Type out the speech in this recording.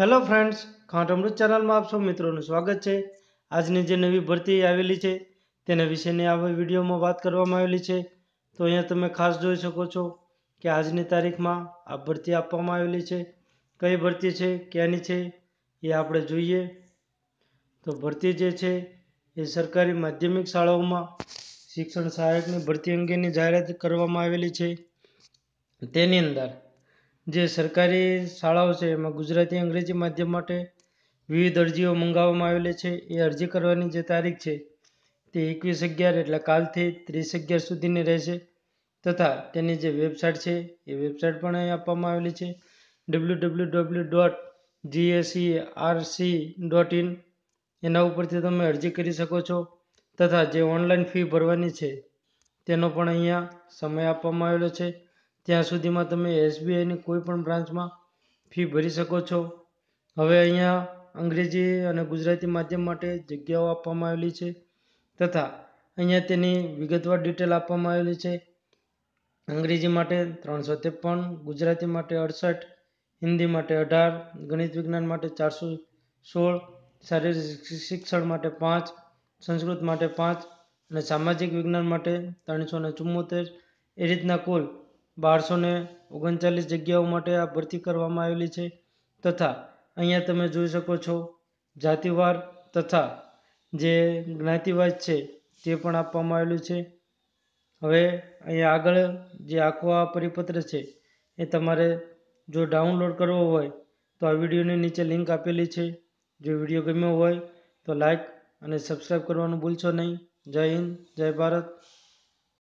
hello friends ખાંટમૃત ચેનલમાં આપ સૌ મિત્રોનું સ્વાગત છે આજની જે નવી ભરતી આવેલી છે તેના વિશેની આ વિડીયોમાં વાત કરવામાં આવેલી છે તો અહીંયા તમે ખાસ જોઈ શકો છો કે આજની તારીખમાં આ ભરતી આપવામાં આવેલી છે કઈ ભરતી છે ક્યાંની છે એ આપણે જોઈએ તો ભરતી જે છે એ સરકારી માધ્યમિક શાળાઓમાં શિક્ષણ સહાયકની ભરતી અંગેની જાહેરાત કરવામાં આવેલી છે તેની અંદર જે સરકારી શાળાઓ છે એમાં ગુજરાતી અંગ્રેજી માધ્યમ માટે વિવિધ અરજીઓ મંગાવવામાં આવેલી છે એ અરજી કરવાની જે તારીખ છે તે એકવીસ અગિયાર એટલે કાલથી ત્રીસ અગિયાર સુધીની રહેશે તથા તેની જે વેબસાઇટ છે એ વેબસાઇટ પણ આપવામાં આવેલી છે W W W dot GSC RC dot in એના ઉપરથી તમે અરજી કરી શકો છો તથા જે ઓનલાઈન ફી ભરવાની છે તેનો પણ અહીંયા સમય આપવામાં આવેલો છે ત્યાં સુધીમાં તમે એસબીઆઈની કોઈપણ બ્રાન્ચમાં ફી ભરી શકો છો હવે અહીંયા અંગ્રેજી અને ગુજરાતી માધ્યમ માટે જગ્યાઓ આપવામાં આવેલી છે તથા અહીંયા તેની વિગતવાર ડિટેલ આપવામાં આવેલી છે અંગ્રેજી માટે ત્રણસો ત્રેપન ગુજરાતી માટે અડસઠ હિન્દી માટે અઢાર ગણિત વિજ્ઞાન માટે ચારસો સોળ શારીરિક શિક્ષણ માટે પાંચ સંસ્કૃત માટે પાંચ અને સામાજિક વિજ્ઞાન માટે ત્રણસો ને ચુંમોતેર એ રીતના કુલ બારસો ને ઓગણચાલીસ જગ્યાઓ માટે આ ભરતી કરવામાં આવેલી છે તથા અહીંયા તમે જોઈ શકો છો જાતિવાર તથા જે જ્ઞાતિવાદ છે તે પણ આપવામાં આવેલું છે હવે અહીંયા આગળ જે આખો આ પરિપત્ર છે એ તમારે જો ડાઉનલોડ કરવો હોય તો આ વિડીયોની નીચે લિંક આપેલી છે જો વિડીયો ગમ્યો હોય તો લાઈક અને સબસ્ક્રાઈબ કરવાનું ભૂલશો નહીં જય હિન્દ જય ભારત